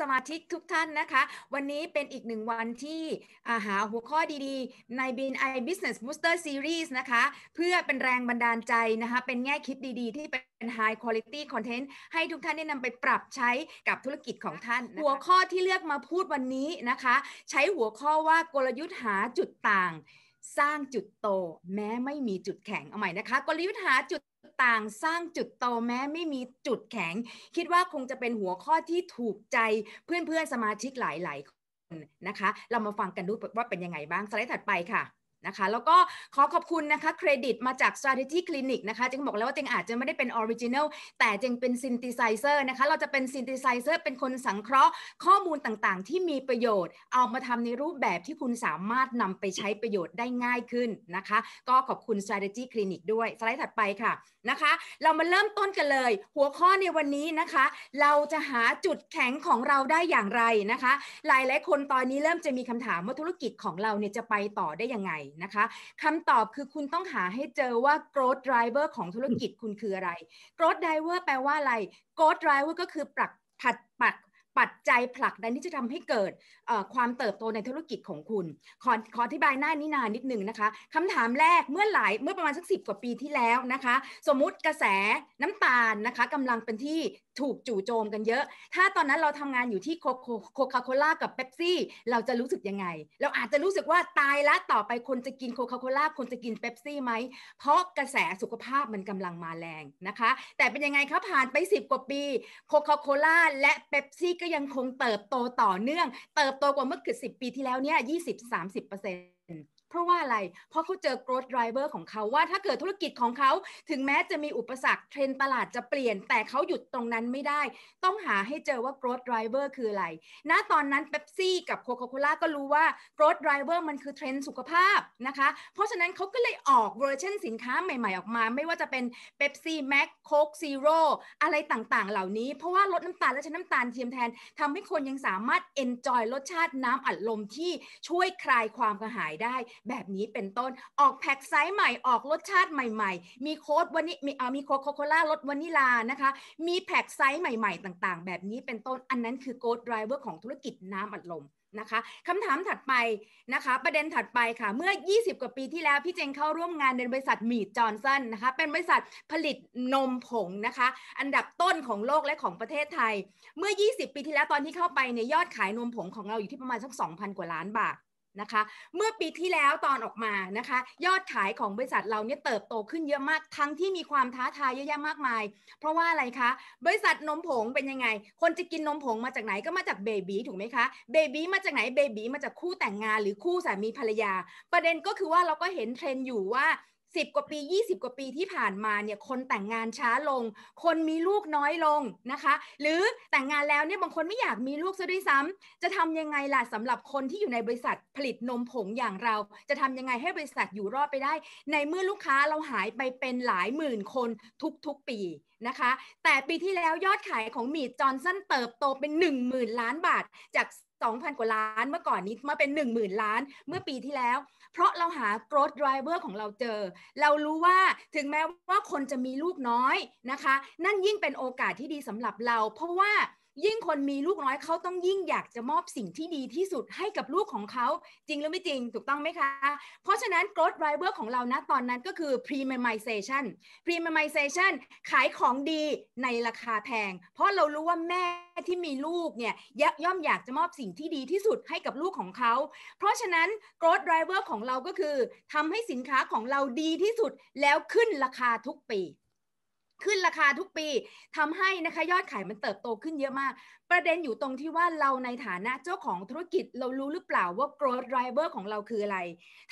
สมาชิกทุกท่านนะคะวันนี้เป็นอีกหนึ่งวันที่หาหัวข้อดีๆ ใน BNI Business Booster Series นะคะเพื่อเป็นแรงบันดาลใจนะคะเป็นแง่คิดดีๆ ที่เป็น High Quality Content ให้ทุกท่านได้นำไปปรับใช้กับธุรกิจของท่านหัวข้อที่เลือกมาพูดวันนี้นะคะ ใช้หัวข้อว่ากลยุทธ์หาจุดต่าง สร้างจุดโตแม้ไม่มีจุดแข็งเอาใหม่นะคะกลยุทธ์หาจุดต่างสร้างจุดโตแม้ไม่มีจุดแข็ง คิดว่าคงจะเป็นหัวข้อที่ถูกใจเพื่อนๆ สมาชิกหลายๆ คนนะคะ เรามาฟังกันดูว่าเป็นยังไงบ้างสไลด์ถัดไปค่ะนะคะแล้วก็ขอขอบคุณนะคะเครดิตมาจาก strategy clinic นะคะจึงบอกแล้วว่าจึงอาจจะไม่ได้เป็น original แต่จึงเป็น synthesizer นะคะเราจะเป็น synthesizer เป็นคนสังเคราะห์ ข้อมูลต่างๆ ที่มีประโยชน์ เอามาทำในรูปแบบที่คุณสามารถนำไปใช้ประโยชน์ได้ง่ายขึ้นนะคะ ก็ขอบคุณ strategy clinic ด้วย สไลด์ถัดไปค่ะนะคะ เรามาเริ่มต้นกันเลย หัวข้อในวันนี้นะคะ เราจะหาจุดแข็งของเราได้อย่างไรนะคะ หลายหลายคนตอนนี้เริ่มจะมีคำถามว่าธุรกิจของเราเนี่ยจะไปต่อได้ยังไงนะคะคำตอบคือคุณต้องหาให้เจอว่า growth driver ของธุรกิจคุณคืออะไร growth driver แปลว่าอะไร growth driver ก็คือปลักผัดปักปัจจัยผลักดันที่จะทำให้เกิดความเติบโตในธุรกิจของคุณขอขออธิบายหน้านี้นานนิดนึงนะคะคำถามแรกเมื่อหลายเมื่อประมาณสักสิกว่าปีที่แล้วนะคะ สมมุติกระแสน้ำตาลนะคะกำลังเป็นที่ถูกจู่โจมกันเยอะ ถ้าตอนนั้นเราทำงานอยู่ที่โคคาโคล่ากับเบปซี่ เราจะรู้สึกยังไง เราอาจจะรู้สึกว่าตายแล้วต่อไปคนจะกินโคคาโคล่าคนจะกินเบปซี่ไหม เพราะกระแสสุขภาพมันกำลังมาแรงนะคะ แต่เป็นยังไงคะผ่านไป 10 กว่าปีโคคาโคล่าและเบปซี่ก็ยังคงเติบโตต่อเนื่อง เติบโตกว่าเมื่อเกือบิ0ปีที่แล้วเนี่ย20-30%เปอร์เซ็นต์เพราะว่าอะไร เพราะเขาเจอ growth driver ของเขาว่าถ้าเกิดธุรกิจของเขา ถึงแม้จะมีอุปสรรคเทรนตลาดจะเปลี่ยนแต่เขาหยุดตรงนั้นไม่ได้ ต้องหาให้เจอว่า growth driver คืออะไร ณ ตอนนั้นเบปซี่กับโคคาโคล่าก็รู้ว่า growth driver มันคือเทรนสุขภาพนะคะ เพราะฉะนั้นเขาก็เลยออกเวอร์ชันสินค้าใหม่ๆออกมา ไม่ว่าจะเป็นเบปซี่แม็กโคกซีโร่อะไรต่างๆเหล่านี้เพราะว่าลดน้ำตาลและใช้น้ำตาลเทียมแทนทำให้คนยังสามารถ enjoy รสชาติน้ำอัดลมที่ช่วยคลายความกระหายได้แบบนี้เป็นต้นออกแพ็คไซส์ใหม่ออกรสชาติใหม่ ๆ มีโค้ดวันนี้มีมีโค้ดโคโคล่ารสวานิลานะคะมีแพ็คไซส์ใหม่ๆต่างๆ แบบนี้เป็นต้นอันนั้นคือโกดไดรเวอร์ของธุรกิจน้ำอัดลมนะคะคำถามถัดไปนะคะ ประเด็นถัดไปค่ะเมื่อ 20 กว่าปีที่แล้วพี่เจงเข้าร่วมงานในบริษัทมีดจอห์นสันนะคะเป็นบริษัทผลิตนมผงนะคะ อันดับต้นของโลกและของประเทศไทย เมื่อ 20 ปีที่แล้วตอนที่เข้าไปในยอดขายนมผงของเราอยู่ที่ประมาณสัก 2,000 กว่าล้านบาทนะคะเมื่อปีที่แล้วตอนออกมานะคะ ยอดขายของบริษัทเราเนี่ยเติบโตขึ้นเยอะมาก ทั้งที่มีความท้าทายเยอะแยะมากมาย เพราะว่าอะไรคะ บริษัทนมผงเป็นยังไง คนจะกินนมผงมาจากไหนก็มาจากเบบีถูกไหมคะ เบบีมาจากไหน เบบีมาจากคู่แต่งงาน หรือคู่สามีภรรยา ประเด็นก็คือว่าเราก็เห็นเทรนด์อยู่ว่าสิบกว่าปี 20 กว่าปีที่ผ่านมาเนี่ยคนแต่งงานช้าลง คนมีลูกน้อยลงนะคะ หรือแต่งงานแล้วเนี่ยบางคนไม่อยากมีลูกซะด้วยซ้ำ จะทำยังไงล่ะสำหรับคนที่อยู่ในบริษัทผลิตนมผงอย่างเราจะทำยังไงให้บริษัทอยู่รอดไปได้ ในเมื่อลูกค้าเราหายไปเป็นหลายหมื่นคนทุกๆปีนะคะ แต่ปีที่แล้วยอดขายของมีดจอร์นสันเติบโตเป็น1 0,000 ล้านบาทจาก2,000กว่าล้าน เมื่อก่อนนี้มาเป็น 1 0,000ล้านเมื่อปีที่แล้วเพราะเราหา growth driver ของเราเจอ เรารู้ว่าถึงแม้ว่าคนจะมีลูกน้อยนะคะ นั่นยิ่งเป็นโอกาสที่ดีสำหรับเราเพราะว่ายิ่งคนมีลูกน้อยเขาต้องยิ่งอยากจะมอบสิ่งที่ดีที่สุดให้กับลูกของเขาจริงหรือไม่จริงถูกต้องไหมคะเพราะฉะนั้น growth driver ของเรานะตอนนั้นก็คือ premiumization premiumization ขายของดีในราคาแพงเพราะเรารู้ว่าแม่ที่มีลูกเนี่ยย่อมอยากจะมอบสิ่งที่ดีที่สุดให้กับลูกของเขาเพราะฉะนั้น growth driver ของเราก็คือทำให้สินค้าของเราดีที่สุดแล้วขึ้นราคาทุกปีขึ้นราคาทุกปี ทำให้นะคะยอดขายมันเติบโตขึ้นเยอะมาก ประเด็นอยู่ตรงที่ว่าเราในฐานะเจ้าของธุรกิจเรารู้หรือเปล่าว่า growth driver ของเราคืออะไร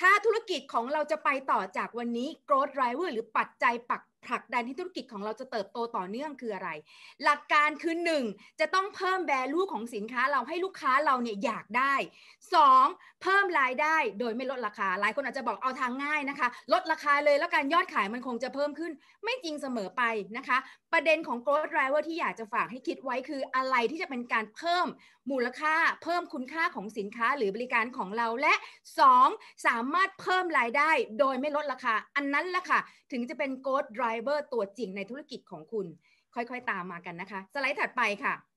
ถ้าธุรกิจของเราจะไปต่อจากวันนี้ growth driver หรือปัจจัยปักผลักดันที่ธุรกิจของเราจะเติบโตต่อเนื่องคืออะไร หลักการคือ 1. จะต้องเพิ่มแวลูของสินค้า เราให้ลูกค้าเราเนี่ยอยากได้ 2. เพิ่มรายได้โดยไม่ลดราคาหลายคนอาจจะบอกเอาทางง่ายนะคะลดราคาเลยแล้วการยอดขายมันคงจะเพิ่มขึ้น ไม่จริงเสมอไปนะคะ ประเด็นของ growth driver ที่อยากจะฝากให้คิดไว้คืออะไรที่จะเป็นการเพิ่มมูลค่าเพิ่มคุณค่าของสินค้าหรือบริการของเราและ 2. สามารถเพิ่มรายได้โดยไม่ลดราคาอันนั้นละค่ะถึงจะเป็นโค้ดไดรเวอร์ตัวจริงในธุรกิจของคุณ ค่อยๆตามมากันนะคะ สไลด์ถัดไปค่ะ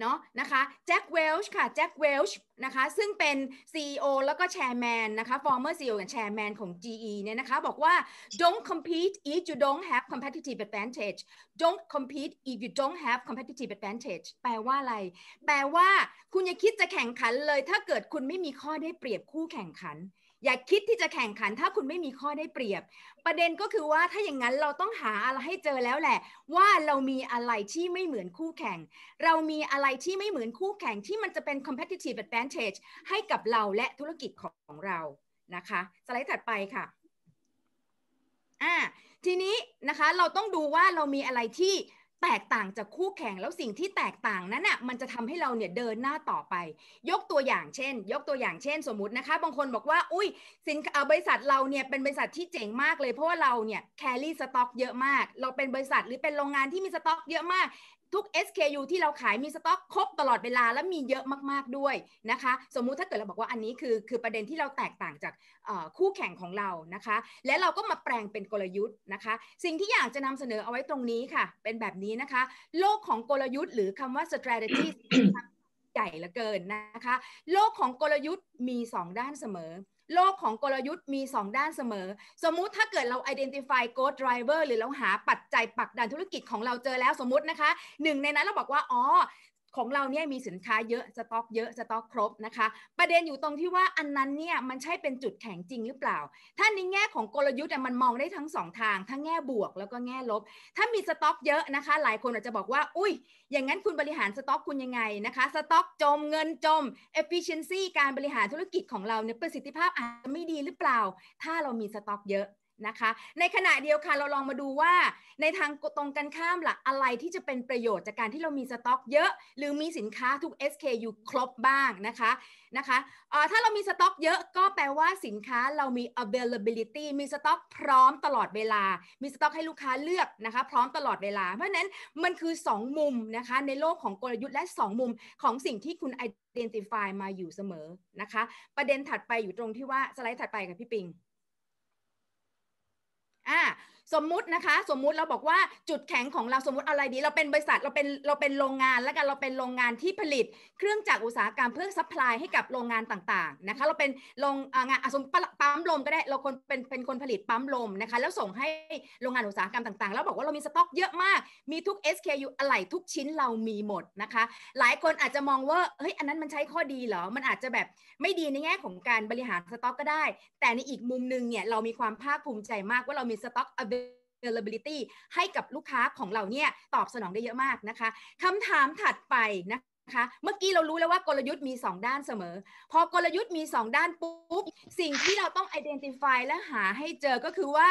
เนาะนะคะแจ็คเวลช์ค่ะแจ็คเวลช์นะคะซึ่งเป็น CEO แล้วก็แชร์แมนนะคะฟอร์เมอร์ซีอกับแชร์แมนของ GE เนี่ยนะคะบอกว่า don't compete if you don't have competitive advantage don't compete if you don't have competitive advantage แปลว่าอะไร แปลว่า คุณอย่าคิดจะแข่งขันเลยถ้าเกิดคุณไม่มีข้อได้เปรียบคู่แข่งขันอย่าคิดที่จะแข่งขันถ้าคุณไม่มีข้อได้เปรียบ ประเด็นก็คือว่าถ้าอย่างนั้นเราต้องหาอะไรให้เจอแล้วแหละ ว่าเรามีอะไรที่ไม่เหมือนคู่แข่ง เรามีอะไรที่ไม่เหมือนคู่แข่งที่มันจะเป็น competitive advantage ให้กับเราและธุรกิจของเรานะคะ สไลด์ถัดไปค่ะอ่าทีนี้นะคะเราต้องดูว่าเรามีอะไรที่แตกต่างจากคู่แข่งแล้วสิ่งที่แตกต่างนั้นน่ะมันจะทำให้เราเนี่ยเดินหน้าต่อไป ยกตัวอย่างเช่น ยกตัวอย่างเช่น สมมตินะคะบางคนบอกว่า อุ้ยสินบริษัทเราเนี่ยเป็นบริษัทที่เจ๋งมากเลยเพราะว่าเราเนี่ยแคลรี่สต็อกเยอะมาก เราเป็นบริษัทหรือเป็นโรงงานที่มีสต็อกเยอะมากทุก SKU ที่เราขายมี สต็อกครบตลอดเวลาและมีเยอะมากๆ ด้วยนะคะ สมมุติถ้าเกิด เราบอกว่าอันนี้คือ คือประเด็นที่เราแตกต่างจากคู่แข่ง ของเรานะคะ และเราก็มาแปลงเป็นกลยุทธ์นะคะ สิ่งที่อยากจะนำเสนอเอาไว้ตรงนี้ค่ะ เป็นแบบนี้นะคะ โลกของกลยุทธ์ หรือคำว่า strategy ใหญ่เหลือเกินนะคะ โลกของกลยุทธ์มี 2 ด้านเสมอโลกของกลยุทธ์มี 2 ด้านเสมอ สมมุติถ้าเกิดเรา identify g r o w ได driver หรือเราหาปัจจัยปักดันธุรกิจของเราเจอแล้วสมมตินะคะหนึ่งในนั้นเราบอกว่า อ๋อของเราเนี่ยมีสินค้าเยอะ สต็อกเยอะสต็อกครบนะคะ ประเด็นอยู่ตรงที่ว่าอันนั้นเนี่ยมันใช่เป็นจุดแข็งจริงหรือเปล่า ถ้าในแง่ของกลยุทธ์มันมองได้ทั้งสองทางทั้งแง่บวกแล้วก็แง่ลบ ถ้ามีสต็อกเยอะนะคะ หลายคนอาจจะบอกว่า อุ้ยอย่างนั้นคุณบริหารสต็อกคุณยังไงนะคะ สต็อกจมเงินจม efficiency การบริหารธุรกิจของเราเนี่ยประสิทธิภาพอาจจะไม่ดีหรือเปล่า ถ้าเรามีสต็อกเยอะนะคะในขณะเดียวกันเราลองมาดูว่า ในทางตรงกันข้ามหลักอะไรที่จะเป็นประโยชน์จากการที่เรามีสต็อกเยอะ หรือมีสินค้าทุก SKU ครบบ้างนะคะนะคะถ้าเรามีสต็อกเยอะก็แปลว่าสินค้าเรามี availability มีสต็อกพร้อมตลอดเวลา มีสต็อกให้ลูกค้าเลือกนะคะพร้อมตลอดเวลา เพราะนั้นมันคือ 2 มุมนะคะในโลกของกลยุทธ์และ 2มุมของสิ่งที่คุณ identify มาอยู่เสมอนะคะประเด็นถัดไปอยู่ตรงที่ว่าสไลด์ถัดไปกับพี่ปิงอ่าสมมุตินะคะสมมุติเราบอกว่าจุดแข็งของเราสมมติอะไรดีเราเป็นบริษัทเราเป็นเราเป็นโรงงานแล้วกันเราเป็นโรงงานที่ผลิตเครื่องจักรอุตสาหกรรมเพื่อซัพพลายให้กับโรงงานต่างๆนะคะเราเป็นโรงงานสมมติปั๊มลมก็ได้เราคนเป็นเป็นคนผลิตปั๊มลมนะคะแล้วส่งให้โรงงานอุตสาหกรรมต่าง ๆ แล้วบอกว่าเรามีสต็อกเยอะมาก มีทุก SKU อะไรทุกชิ้นเรามีหมดนะคะ หลายคนอาจจะมองว่าเฮ้ยอันนั้นมันใช้ข้อดีเหรอมันอาจจะแบบไม่ดีในแง่ของการบริหารสต็อกก็ได้ แต่ในอีกมุมนึงเนี่ยเรามีความภาคภูมิใจมากว่าเรามีีสต็อก availability ให้กับลูกค้าของเราเนี่ย ตอบสนองได้เยอะมากนะคะ คำถามถัดไปนะคะนะคะเมื่อกี้เรารู้แล้วว่ากลยุทธ์มี2ด้านเสมอพอกลยุทธ์มี 2 ด้านปุ๊บสิ่งที่เราต้องไอดีนติฟายและหาให้เจอก็คือว่า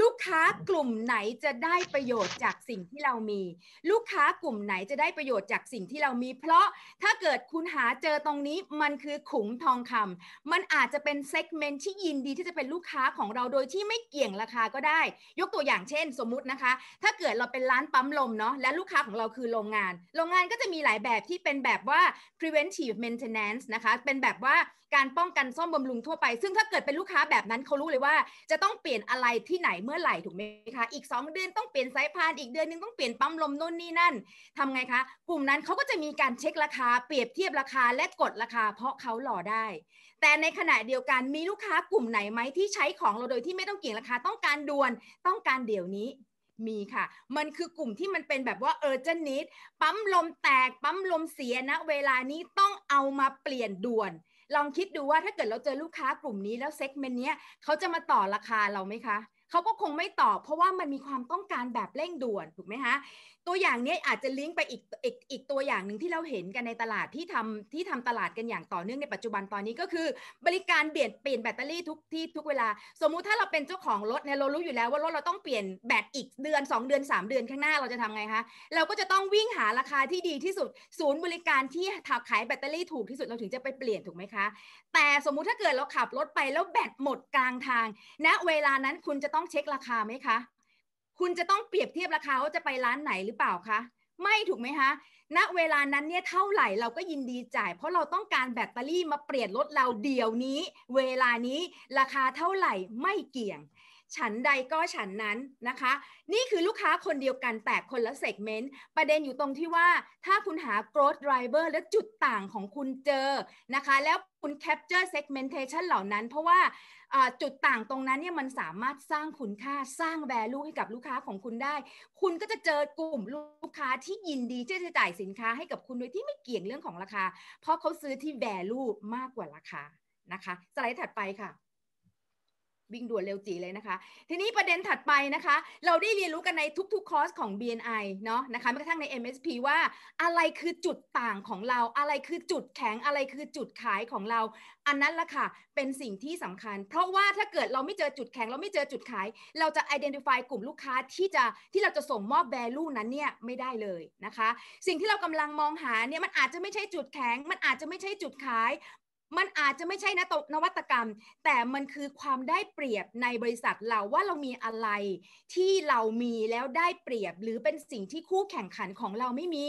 ลูกค้ากลุ่มไหนจะได้ประโยชน์จากสิ่งที่เรามี ลูกค้ากลุ่มไหนจะได้ประโยชน์จากสิ่งที่เรามี เพราะถ้าเกิดคุณหาเจอตรงนี้มันคือขุมทองคำ มันอาจจะเป็นเซกเมนต์ที่ยินดีที่จะเป็นลูกค้าของเราโดยที่ไม่เกี่ยงราคาก็ได้ยกตัวอย่างเช่น สมมุตินะคะ ถ้าเกิดเราเป็นร้านปั๊มลมเนาะและลูกค้าของเราคือโรงงาน โรงงานก็จะมีหลายแบบที่เป็นเป็นแบบว่า preventive maintenance นะคะ เป็นแบบว่าการป้องกันซ่อมบำรุงทั่วไป ซึ่งถ้าเกิดเป็นลูกค้าแบบนั้นเขารู้เลยว่าจะต้องเปลี่ยนอะไรที่ไหนเมื่อไหร่ถูกไหมคะ อีก2เดือนต้องเปลี่ยนสายพานอีกเดือนนึงต้องเปลี่ยนปั๊มลมนู่นนี่นั่น ทำไงคะ กลุ่มนั้นเขาก็จะมีการเช็คราคาเปรียบเทียบราคา และกดราคา เพราะเขาหล่อได้ แต่ในขณะเดียวกันมีลูกค้ากลุ่มไหนไหมที่ใช้ของเราโดยที่ไม่ต้องเกี่ยงราคาต้องการด่วนต้องการเดี๋ยวนี้มีค่ะ มันคือกลุ่มที่มันเป็นแบบว่าเออ e n นนิ e ปั๊มลมแตก ปั๊มลมเสียนะ เวลานี้ต้องเอามาเปลี่ยนด่วน ลองคิดดูว่าถ้าเกิดเราเจอลูกค้ากลุ่มนี้แล้วเซกเมนต์เนี้ยเขาจะมาต่อราคาเราไหมคะ เขาก็คงไม่ตอบเพราะว่ามันมีความต้องการแบบเร่งด่วน ถูกไหมคะตัวอย่างนี้อาจจะลิงก์ไปอีกอีกอีกตัวอย่างหนึ่งที่เราเห็นกันในตลาดที่ทำที่ทำตลาดกันอย่างต่อเนื่องในปัจจุบันตอนนี้ก็คือบริการเปลี่ยนเปลี่ยนแบตเตอรี่ทุกที่ทุกเวลาสมมุติถ้าเราเป็นเจ้าของรถเนี่ยเรารู้อยู่แล้วว่ารถเราต้องเปลี่ยนแบตอีกเดือน 2 เดือน 3 เดือนข้างหน้าเราจะทำไงคะเราก็จะต้องวิ่งหาราคาที่ดีที่สุดศูนย์บริการที่ถักขายแบตเตอรี่ถูกที่สุดเราถึงจะไปเปลี่ยนถูกไหมคะแต่สมมุติถ้าเกิดเราขับรถไปแล้วแบตหมดกลางทางณนะเวลานั้นคุณจะต้องเช็คราคาไหมคะคุณจะต้องเปรียบเทียบราคาว่าจะไปร้านไหนหรือเปล่าคะไม่ถูกไหมคะ ณเวลานั้นเนี่ยเท่าไหร่เราก็ยินดีจ่าย เพราะเราต้องการแบตเตอรี่มาเปลี่ยนรถเราเดี๋ยวนี้ เวลานี้ราคาเท่าไหร่ไม่เกี่ยง ฉันใดก็ฉันนั้นนะคะ นี่คือลูกค้าคนเดียวกันแต่คนละเซกเมนต์ประเด็นอยู่ตรงที่ว่าถ้าคุณหา growth driver และจุดต่างของคุณเจอนะคะ แล้วคุณ capture segmentation เหล่านั้น เพราะว่าจุดต่างตรงนั้นเนี่ยมันสามารถสร้างคุณค่าสร้างแวลูให้กับลูกค้าของคุณได้ คุณก็จะเจอกลุ่มลูกค้าที่ยินดีที่จะจ่ายสินค้าให้กับคุณโดยที่ไม่เกี่ยงเรื่องของราคา เพราะเขาซื้อที่แวลูมากกว่าราคานะคะ สไลด์ถัดไปค่ะวิ่งด่วนเร็วจีเลยนะคะ ทีนี้ประเด็นถัดไปนะคะ เราได้เรียนรู้กันในทุกๆ คอร์ส ของ BNI เนาะนะคะแม้กระทั่งใน MSP ว่าอะไรคือจุดต่างของเราอะไรคือจุดแข็งอะไรคือจุดขายของเรา อันนั้นละค่ะเป็นสิ่งที่สำคัญ เพราะว่าถ้าเกิดเราไม่เจอจุดแข็งเราไม่เจอจุดขายเราจะ identify กลุ่มลูกค้าที่จะที่เราจะส่งมอบ value นั้นเนี่ยไม่ได้เลยนะคะ สิ่งที่เรากำลังมองหาเนี่ยมันอาจจะไม่ใช่จุดแข็ง มันอาจจะไม่ใช่จุดขายมันอาจจะไม่ใช่นะนวัตกรรม แต่มันคือความได้เปรียบในบริษัทเราว่าเรามีอะไรที่เรามีแล้วได้เปรียบหรือเป็นสิ่งที่คู่แข่งขันของเราไม่มี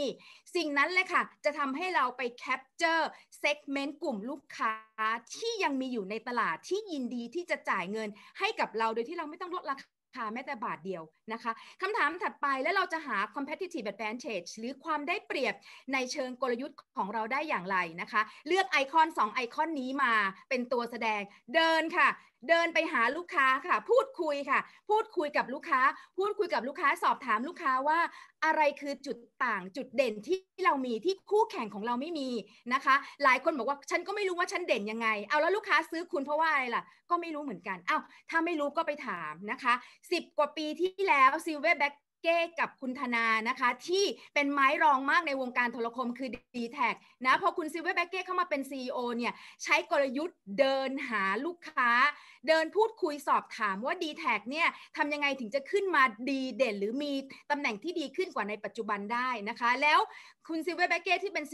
สิ่งนั้นเลยค่ะ จะทำให้เราไปแคปเจอร์เซกเมนต์กลุ่มลูกค้า ที่ยังมีอยู่ในตลาดที่ยินดีที่จะจ่ายเงินให้กับเราโดยที่เราไม่ต้องลดราคาค่ะแม้แต่บาทเดียวนะคะคำถามถัดไปแล้วเราจะหา competitive advantage หรือความได้เปรียบในเชิงกลยุทธ์ของเราได้อย่างไรนะคะ เลือกไอคอน 2 ไอคอนนี้มาเป็นตัวแสดงเดินค่ะเดินไปหาลูกค้าค่ะ พูดคุยค่ะ พูดคุยกับลูกค้า พูดคุยกับลูกค้าสอบถามลูกค้าว่าอะไรคือจุดต่างจุดเด่นที่เรามีที่คู่แข่งของเราไม่มีนะคะ หลายคนบอกว่าฉันก็ไม่รู้ว่าฉันเด่นยังไงเอาแล้วลูกค้าซื้อคุณเพราะว่าอะไรล่ะก็ไม่รู้เหมือนกันเอ้าถ้าไม่รู้ก็ไปถามนะคะ 10 กว่าปีที่แล้วซิลเวอร์แบ็กเก้กับคุณธนา นะคะ ที่เป็นไม้รองมากในวงการโทรคม คือ d t แทนะพอคุณซิลเวอร์แบเก้เข้ามาเป็น CEO เนี่ยใช้กลยุทธ์เดินหาลูกค้า เดินพูดคุยสอบถามว่า d t แทเนี่ยทำยังไงถึงจะขึ้นมาดีเด่นหรือมีตำแหน่งที่ดีขึ้นกว่าในปัจจุบันได้นะคะ แล้วคุณซิลเวอร์แบเก้ที่เป็น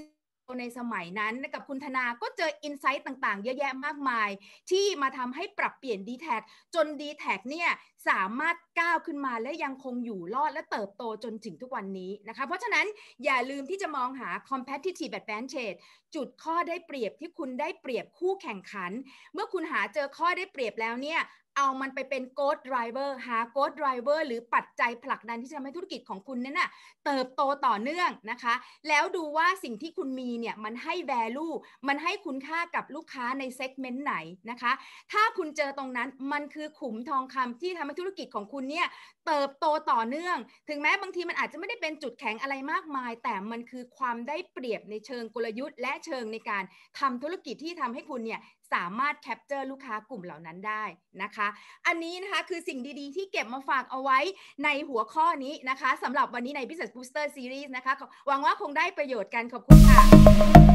ในสมัยนั้นกับคุณธนาก็เจออินไซต์ต่างๆ เยอะแยะมากมาย ที่มาทำให้ปรับเปลี่ยน d t แทจน d t แทเนี่ยสามารถก้าวขึ้นมาและยังคงอยู่รอดและเติบโตจนถึงทุกวันนี้นะคะเพราะฉะนั้นอย่าลืมที่จะมองหา competitive advantage จุดข้อได้เปรียบที่คุณได้เปรียบคู่แข่งขัน เมื่อคุณหาเจอข้อได้เปรียบแล้วเนี่ยเอามันไปเป็นโกดไดรเวอร์หาโกดไดรเวอร์หรือปัจจัยผลักดันที่จะทำให้ธุรกิจของคุณนั้นน่ะเติบโตต่อเนื่องนะคะ แล้วดูว่าสิ่งที่คุณมีเนี่ยมันให้แวลูมันให้คุณค่ากับลูกค้าในเซกเมนต์ไหนนะคะ ถ้าคุณเจอตรงนั้นมันคือขุมทองคำที่ทำให้ธุรกิจของคุณเนี่ยเติบโตต่อเนื่อง ถึงแม้บางทีมันอาจจะไม่ได้เป็นจุดแข็งอะไรมากมาย แต่มันคือความได้เปรียบในเชิงกลยุทธ์ และเชิงในการทำธุรกิจที่ทำให้คุณเนี่ยสามารถแคปเจอร์ลูกค้ากลุ่มเหล่านั้นได้นะคะอันนี้นะคะ คือสิ่งดีๆ ที่เก็บมาฝากเอาไว้ในหัวข้อนี้นะคะสำหรับวันนี้ใน Business Booster Series นะคะหวังว่าคงได้ประโยชน์กัน ขอบคุณค่ะ